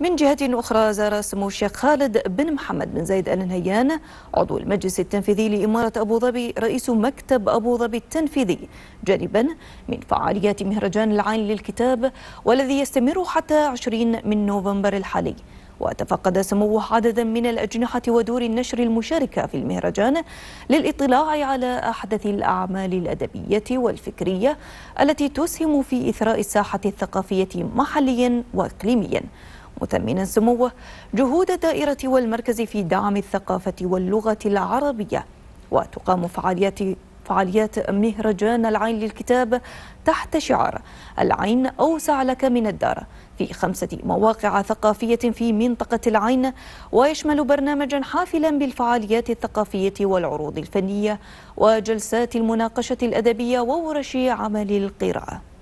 من جهة أخرى زار سمو الشيخ خالد بن محمد بن زايد آل نهيان عضو المجلس التنفيذي لإمارة أبو ظبي رئيس مكتب أبو ظبي التنفيذي جانبا من فعاليات مهرجان العين للكتاب والذي يستمر حتى 20 من نوفمبر الحالي وتفقد سموه عددا من الأجنحة ودور النشر المشاركة في المهرجان للإطلاع على أحدث الأعمال الأدبية والفكرية التي تسهم في إثراء الساحة الثقافية محليا وإقليميا مثمنا سموه جهود الدائرة والمركز في دعم الثقافة واللغة العربية وتقام فعاليات فعاليات مهرجان العين للكتاب تحت شعار العين أوسع لك من الدار في خمسة مواقع ثقافية في منطقة العين ويشمل برنامجا حافلا بالفعاليات الثقافية والعروض الفنية وجلسات المناقشة الأدبية وورش عمل القراءة